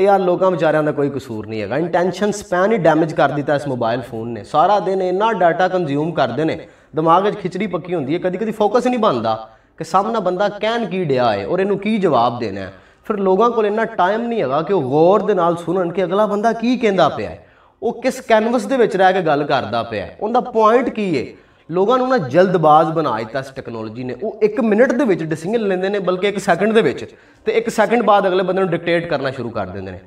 ਯਾਰ ਲੋਕਾਂ ਵਿਚਾਰਿਆਂ ਦਾ ਕੋਈ ਕਸੂਰ ਨਹੀਂ ਹੈਗਾ ਇੰਟੈਂਸ਼ਨ ਸਪੈਨ ਹੀ ਡੈਮੇਜ ਕਰ ਦਿੱਤਾ ਇਸ ਮੋਬਾਈਲ ਫੋਨ ਨੇ ਸਾਰਾ ਦਿਨ ਇੰਨਾ ਡਾਟਾ ਕੰਜ਼ਿਊਮ ਕਰਦੇ ਨੇ ਦਿਮਾਗ 'ਚ ਖਿਚੜੀ ਪੱਕੀ ਹੁੰਦੀ ਹੈ ਕਦੀ ਕਦੀ ਫੋਕਸ ਹੀ ਨਹੀਂ ਬਣਦਾ ਕਿ ਸਾਹਮਣਾ ਬੰਦਾ ਕਹਿਣ ਕੀ ਡਿਆ ਹੈ ਔਰ ਇਹਨੂੰ ਕੀ ਜਵਾਬ ਦੇਣਾ ਹੈ ਫਿਰ ਲੋਕਾਂ ਕੋਲ ਇੰਨਾ ਟਾਈਮ ਨਹੀਂ ਹੈਗਾ ਕਿ ਉਹ ਗੌਰ ਦੇ ਨਾਲ ਸੁਣਨ ਕਿ ਅਗਲਾ ਬੰਦਾ ਕੀ ਕਹਿੰਦਾ ਪਿਆ ਹੈ ਉਹ ਕਿਸ ਕੈਨਵਸ ਦੇ ਵਿੱਚ ਰਹਿ ਕੇ ਗੱਲ ਕਰਦਾ ਪਿਆ ਹੈ ਉਹਦਾ ਪੁਆਇੰਟ ਕੀ ਹੈ ਲੋਕਾਂ ਨੂੰ ਨਾ ਜਲਦਬਾਜ਼ ਬਣਾ ਦਿੱਤਾ ਇਸ ਟੈਕਨੋਲੋਜੀ ਨੇ ਉਹ 1 ਮਿੰਟ ਦੇ ਵਿੱਚ ਡਿਸੀਜਨ ਲੈਂਦੇ ਨੇ ਬਲਕਿ 1 ਸੈਕਿੰਡ ਦੇ ਵਿੱਚ ਤੇ 1 ਸੈਕਿੰਡ ਬਾਅਦ ਅਗਲੇ ਬੰਦੇ ਨੂੰ ਡਿਕਟੇਟ ਕਰਨਾ ਸ਼ੁਰੂ ਕਰ ਦਿੰਦੇ ਨੇ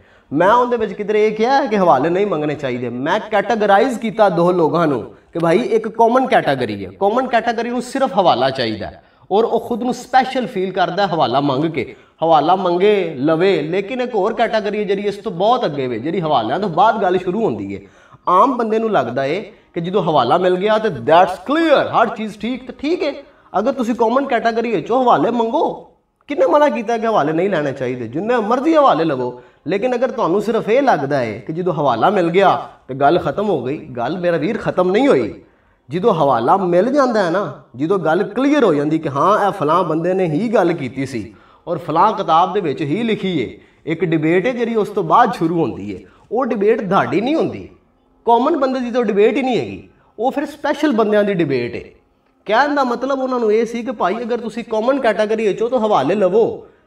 ਮੈਂ ਉਹਦੇ ਵਿੱਚ ਕਿਧਰੇ ਇਹ ਕਿਹਾ ਕਿ ਹਵਾਲੇ ਨਹੀਂ ਮੰਗਣੇ ਚਾਹੀਦੇ ਮੈਂ ਕੈਟਾਗਰਾਈਜ਼ ਕੀਤਾ ਦੋ ਲੋਕਾਂ ਨੂੰ ਕਿ ਭਾਈ ਇੱਕ ਕਾਮਨ ਕੈਟਾਗਰੀ ਹੈ ਕਾਮਨ ਕੈਟਾਗਰੀ ਨੂੰ ਸਿਰਫ ਹਵਾਲਾ ਚਾਹੀਦਾ ਔਰ ਉਹ ਖੁਦ ਨੂੰ ਸਪੈਸ਼ਲ ਫੀਲ ਕਰਦਾ ਹਵਾਲਾ ਮੰਗ ਕੇ ਹਵਾਲਾ ਮੰਗੇ ਲਵੇ ਲੇਕਿਨ ਇੱਕ ਹੋਰ ਕੈਟਾਗਰੀ ਜਿਹੜੀ ਇਸ ਤੋਂ ਬਹੁਤ ਅੱਗੇ ਵੇ ਜਿਹੜੀ ਹਵਾਲਿਆਂ ਤੋਂ ਬਾਅਦ ਗੱਲ ਸ਼ੁਰੂ ਹੁੰਦੀ ਹੈ ਆਮ ਬੰਦੇ ਨੂੰ ਲੱਗਦਾ ਏ ਕਿ ਜਦੋਂ ਹਵਾਲਾ ਮਿਲ ਗਿਆ ਤੇ ਦੈਟਸ ਕਲੀਅਰ ਹਰ ਚੀਜ਼ ਠੀਕ ਤੇ ਠੀਕ ਏ ਅਗਰ ਤੁਸੀਂ ਕਾਮਨ ਕੈਟਾਗਰੀ ਵਿੱਚੋਂ ਹਵਾਲੇ ਮੰਗੋ ਕਿੰਨੇ ਮਨਾ ਕੀਤਾ ਕਿ ਹਵਾਲੇ ਨਹੀਂ ਲੈਣੇ ਚਾਹੀਦੇ ਜਿੰਨੇ ਮਰਜ਼ੀ ਹਵਾਲੇ ਲਵੋ ਲੇਕਿਨ ਅਗਰ ਤੁਹਾਨੂੰ ਸਿਰਫ ਇਹ ਲੱਗਦਾ ਏ ਕਿ ਜਦੋਂ ਹਵਾਲਾ ਮਿਲ ਗਿਆ ਤੇ ਗੱਲ ਖਤਮ ਹੋ ਗਈ ਗੱਲ ਮੇਰਾ ਵੀਰ ਖਤਮ ਨਹੀਂ ਹੋਈ ਜਦੋਂ ਹਵਾਲਾ ਮਿਲ ਜਾਂਦਾ ਹੈ ਨਾ ਜਦੋਂ ਗੱਲ ਕਲੀਅਰ ਹੋ ਜਾਂਦੀ ਕਿ ਹਾਂ ਇਹ ਫਲਾਂ ਬੰਦੇ ਨੇ ਹੀ ਗੱਲ ਕੀਤੀ ਸੀ ਔਰ ਫਲਾਂ ਕਿਤਾਬ ਦੇ ਵਿੱਚ ਹੀ ਲਿਖੀ ਏ ਇੱਕ ਡਿਬੇਟ ਹੈ ਜਿਹੜੀ ਉਸ ਤੋਂ ਬਾਅਦ ਸ਼ੁਰੂ ਹੁੰਦੀ ਏ ਉਹ ਡਿਬੇਟ ਧਾੜੀ ਨਹੀਂ ਹੁੰਦੀ ਕਾਮਨ ਬੰਦੇ ਦੀ ਤਾਂ ਡਿਬੇਟ ਹੀ ਨਹੀਂ ਹੈਗੀ ਉਹ ਫਿਰ ਸਪੈਸ਼ਲ ਬੰਦਿਆਂ ਦੀ ਡਿਬੇਟ ਹੈ ਕਹਿਣ ਦਾ ਮਤਲਬ ਉਹਨਾਂ ਨੂੰ ਇਹ ਸੀ ਕਿ ਭਾਈ ਅਗਰ ਤੁਸੀਂ ਕਾਮਨ ਕੈਟਾਗਰੀ ਵਿੱਚੋਂ ਤਾਂ ਹਵਾਲੇ ਲਵੋ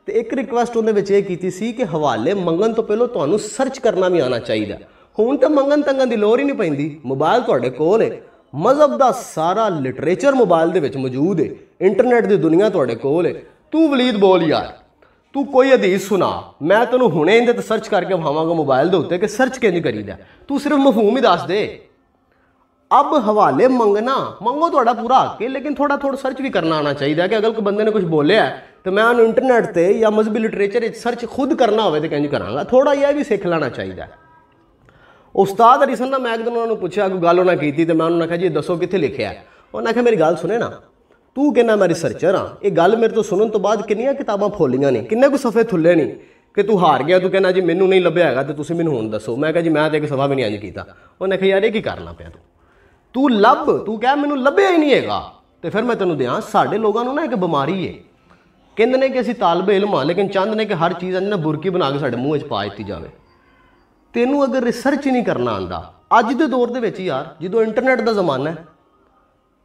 ਤੇ ਇੱਕ ਰਿਕੁਐਸਟ ਉਹਦੇ ਵਿੱਚ ਇਹ ਕੀਤੀ ਸੀ ਕਿ ਹਵਾਲੇ ਮੰਗਣ ਤੋਂ ਪਹਿਲਾਂ ਤੁਹਾਨੂੰ ਸਰਚ ਕਰਨਾ ਵੀ ਆਉਣਾ ਚਾਹੀਦਾ ਹੁਣ ਤਾਂ ਮੰਗਣ ਤੰਗਣ ਦੀ ਲੋੜ ਹੀ ਨਹੀਂ ਪੈਂਦੀ ਮੋਬਾਈਲ ਤੁਹਾਡੇ ਕੋਲ ਹੈ ਮਜ਼ਬ ਦਾ ਸਾਰਾ ਲਿਟਰੇਚਰ ਮੋਬਾਈਲ ਦੇ ਵਿੱਚ ਮੌਜੂਦ ਹੈ ਇੰਟਰਨੈਟ ਦੀ ਦੁਨੀਆ ਤੁਹਾਡੇ ਕੋਲ ਹੈ ਤੂੰ ਵਲੀਦ ਬੋਲ ਯਾਰ ਤੂੰ ਕੋਈ ਹਦੀਸ ਸੁਣਾ ਮੈਂ ਤੈਨੂੰ ਹੁਣੇ ਇਹਦੇ ਤੇ ਸਰਚ ਕਰਕੇ ਵਹਾਵਾਂਗਾ ਮੋਬਾਈਲ ਦੇ ਉੱਤੇ ਕਿ ਸਰਚ ਕਿੰਜ ਕਰੀਦਾ ਤੂੰ ਸਿਰਫ ਮਫਹੂਮ ਹੀ ਦੱਸ ਦੇ ਅਬ ਹਵਾਲੇ ਮੰਗਣਾ ਮੰਗੋ ਤੁਹਾਡਾ ਪੂਰਾ ਹੱਕ ਹੈ ਲੇਕਿਨ ਥੋੜਾ ਥੋੜਾ ਸਰਚ ਵੀ ਕਰਨਾ ਆਣਾ ਚਾਹੀਦਾ ਕਿ ਅਗਰ ਕੋਈ ਬੰਦੇ ਨੇ ਕੁਝ ਬੋਲਿਆ ਤੇ ਮੈਂ ਉਹਨੂੰ ਇੰਟਰਨੈਟ ਤੇ ਜਾਂ ਮਜ਼ਬੀ ਲਿਟਰੇਚਰ ਵਿੱਚ ਸਰਚ ਖੁਦ ਕਰਨਾ ਹੋਵੇ ਤੇ ਕਿੰਜ ਕਰਾਂਗਾ ਥੋੜਾ ਇਹ ਵੀ ਸਿੱਖ ਲੈਣਾ ਚਾਹੀਦਾ ਉਸਤਾਦ ਅਰੀਸਨ ਦਾ ਮੈਂ ਇੱਕ ਦਿਨ ਉਹਨਾਂ ਨੂੰ ਪੁੱਛਿਆ ਕੋਈ ਗੱਲ ਉਹਨਾਂ ਕੀਤੀ ਤੇ ਮੈਂ ਉਹਨਾਂ ਨੂੰ ਕਿਹਾ ਜੀ ਦੱਸੋ ਕਿੱਥੇ ਲਿਖਿਆ ਉਹਨਾਂ ਨੇ ਕਿਹਾ ਮੇਰੀ ਗੱਲ ਸੁਣੇ ਨਾ ਤੂੰ ਕਹਿੰਦਾ ਮੈਂ ਰਿਸਰਚਰ ਆ ਇਹ ਗੱਲ ਮੇਰੇ ਤੋਂ ਸੁਣਨ ਤੋਂ ਬਾਅਦ ਕਿੰਨੀਆਂ ਕਿਤਾਬਾਂ ਫੋਲੀਆਂ ਨੇ ਕਿੰਨੇ ਕੁ ਸਫੇ ਥੁੱਲੇ ਨੇ ਕਿ ਤੂੰ ਹਾਰ ਗਿਆ ਤੂੰ ਕਹਿੰਦਾ ਜੀ ਮੈਨੂੰ ਨਹੀਂ ਲੱਭਿਆ ਹੈਗਾ ਤੇ ਤੁਸੀਂ ਮੈਨੂੰ ਹੁਣ ਦੱਸੋ ਮੈਂ ਕਹਾਂ ਜੀ ਮੈਂ ਤਾਂ ਇੱਕ ਸਵਾ ਵੀ ਨਹੀਂ ਅੱਜ ਕੀਤਾ ਉਹਨੇ ਕਿਹਾ ਯਾਰ ਇਹ ਕੀ ਕਰਨਾ ਪਿਆ ਤੂੰ ਤੂੰ ਲੱਭ ਤੂੰ ਕਹਿ ਮੈਨੂੰ ਲੱਭਿਆ ਹੀ ਨਹੀਂ ਹੈਗਾ ਤੇ ਫਿਰ ਮੈਂ ਤੈਨੂੰ ਦਿਆਂ ਸਾਡੇ ਲੋਕਾਂ ਨੂੰ ਨਾ ਇੱਕ ਬਿਮਾਰੀ ਏ ਕਹਿੰਦੇ ਨੇ ਕਿ ਅਸੀਂ ਤਾਲਬੇ ਇਲਮ ਆ ਲੇਕਿਨ ਚੰਦ ਨੇ ਕਿ ਹਰ ਚੀਜ਼ ਅੰਨ ਬੁਰਕੀ ਬਣਾ ਕੇ ਸਾਡੇ ਮੂੰਹ ਵਿੱਚ ਪਾ ਦਿੱਤੀ ਜਾਵੇ ਤੈਨੂੰ ਅਗਰ ਰਿਸਰਚ ਨਹੀਂ ਕਰਨਾ ਆਂਦਾ ਅੱਜ ਦੇ ਦੌਰ ਦੇ ਵਿੱਚ ਯਾਰ ਜਦੋਂ ਇੰਟਰਨੈਟ ਦਾ ਜ਼ਮਾਨਾ ਹੈ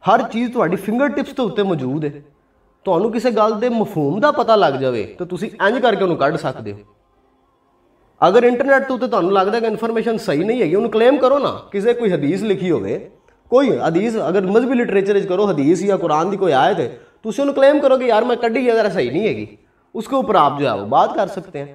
ਹਰ ਚੀਜ਼ ਤੁਹਾਡੀ ਫਿੰਗਰ ਟਿਪਸ ਤੋਂ ਉੱਤੇ ਮੌਜੂਦ ਹੈ ਤੁਹਾਨੂੰ ਕਿਸੇ ਗੱਲ ਦੇ ਮਫਹੂਮ ਦਾ ਪਤਾ ਲੱਗ ਜਾਵੇ ਤਾਂ ਤੁਸੀਂ ਇੰਜ ਕਰਕੇ ਉਹਨੂੰ ਕੱਢ ਸਕਦੇ ਹੋ ਅਗਰ ਇੰਟਰਨੈਟ ਤੋਂ ਉੱਤੇ ਤੁਹਾਨੂੰ ਲੱਗਦਾ ਕਿ ਇਨਫੋਰਮੇਸ਼ਨ ਸਹੀ ਨਹੀਂ ਹੈਗੀ ਉਹਨੂੰ ਕਲੇਮ ਕਰੋ ਨਾ ਕਿਸੇ ਕੋਈ ਹਦੀਸ ਲਿਖੀ ਹੋਵੇ ਕੋਈ ਹਦੀਸ ਅਗਰ ਮਜ਼ਬੀ ਲਿਟਰੇਚਰ ਵਿੱਚ ਕਰੋ ਹਦੀਸ ਜਾਂ ਕੁਰਾਨ ਦੀ ਕੋਈ ਆਇਤ ਹੈ ਤੁਸੀਂ ਉਹਨੂੰ ਕਲੇਮ ਕਰੋ ਕਿ ਯਾਰ ਮੈਂ ਕੱਢੀ ਹੈ ਜਰਾ ਸਹੀ ਨਹੀਂ ਹੈਗੀ ਉਸਕੇ ਉੱਪਰ ਆਪ जो ਬਾਤ ਕਰ ਸਕਦੇ ਆ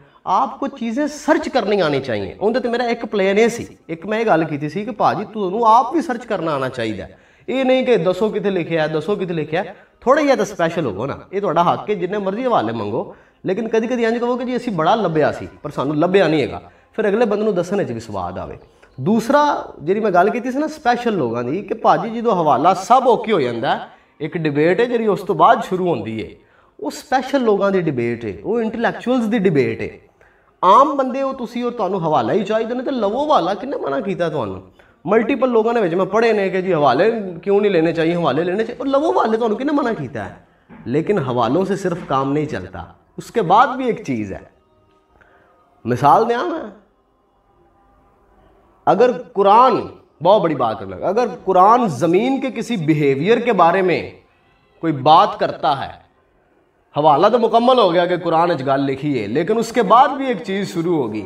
ਆਪ ਕੋ ਚੀਜ਼ਾਂ ਸਰਚ ਕਰਨੀ ਆਣੀ ਚਾਹੀਏ ਉਹਦੇ ਤੇ ਮੇਰਾ ਇੱਕ ਪਲੇਨ ਇਹ ਸੀ ਇੱਕ ਮੈਂ ਇਹ ਗੱਲ ਕੀਤੀ ਸੀ ਕਿ ਭਾਜੀ ਤੁਹਾਨੂੰ ਆਪ ਵੀ ਸਰਚ ਕਰਨਾ ਆਣਾ ਚਾਹੀਦਾ ਇਹ ਨਹੀਂ ਕਿ ਦੱਸੋ ਕਿੱਥੇ ਲਿਖਿਆ ਦੱਸੋ ਕਿੱਥੇ ਲਿਖਿਆ ਥੋੜਾ ਜਿਹਾ ਤਾਂ ਸਪੈਸ਼ਲ ਹੋਵੋ ਨਾ ਇਹ ਤੁਹਾਡਾ ਹੱਕ ਹੈ ਜਿੰਨੇ ਮਰਜ਼ੀ ਹਵਾਲੇ ਮੰਗੋ ਲੇਕਿਨ ਕਦੀ ਕਦੀ ਇੰਜ ਕਹੋ ਕਿ ਜੀ ਅਸੀਂ ਬੜਾ ਲੱਭਿਆ ਸੀ ਪਰ ਸਾਨੂੰ ਲੱਭਿਆ ਨਹੀਂ ਹੈਗਾ ਫਿਰ ਅਗਲੇ ਬੰਦੇ ਨੂੰ ਦੱਸਣ ਵਿੱਚ ਵੀ ਸਵਾਦ ਆਵੇ ਦੂਸਰਾ ਜਿਹੜੀ ਮੈਂ ਗੱਲ ਕੀਤੀ ਸੀ ਨਾ ਸਪੈਸ਼ਲ ਲੋਕਾਂ ਦੀ ਕਿ ਭਾਜੀ ਜਦੋਂ ਹਵਾਲਾ ਸਭ ਓਕੇ ਹੋ ਜਾਂਦਾ ਇੱਕ ਡਿਬੇਟ ਹੈ ਜਿਹੜੀ ਉਸ ਤੋਂ ਬਾਅਦ ਸ਼ੁਰੂ ਹੁੰਦੀ ਹੈ ਉਹ ਸਪੈਸ਼ਲ ਲੋਕਾਂ ਦੀ ਡਿਬੇਟ ਹੈ ਉਹ ਇੰਟੈਲੈਕਚੁਅਲਸ ਦੀ ਡਿਬੇਟ ਹੈ ਆਮ ਬੰਦੇ ਉਹ ਤੁਸੀਂ ਉਹ ਤੁਹਾਨੂੰ ਹਵਾਲਾ ਹੀ ਚਾਹੀਦਾ ਨੇ ਤੇ ਲਵੋ ਹਵਾਲਾ ਕਿੰਨੇ ਮਨਾ ਕੀਤਾ ਤੁਹਾਨੂੰ ਮਲਟੀਪਲ ਲੋਕਾਂ ਨੇ ਵਿੱਚ ਮੈਂ ਪੜ੍ਹੇ ਨੇ ਕਿ ਜੀ ਹਵਾਲੇ ਕਿਉਂ ਨਹੀਂ ਲੈਣੇ ਚਾਹੀਏ ਹਵਾਲੇ ਲੈਣੇ ਚਾਹੀਏ ਔਰ ਲਵੋ ਹਵਾਲੇ ਤੁਹਾਨੂੰ ਕਿਹਨੇ मना किया है लेकिन हवालों से सिर्फ काम नहीं चलता उसके बाद भी एक चीज़ है मिसाल दें अगर कुरान बहुत बड़ी बात कर लगा अगर कुरान ज़मीन के किसी बिहेवियर के बारे में कोई बात करता है हवाला तो मुकम्मल हो गया कि कुरान गाल लिखी है लेकिन उसके बाद भी एक चीज़ शुरू होगी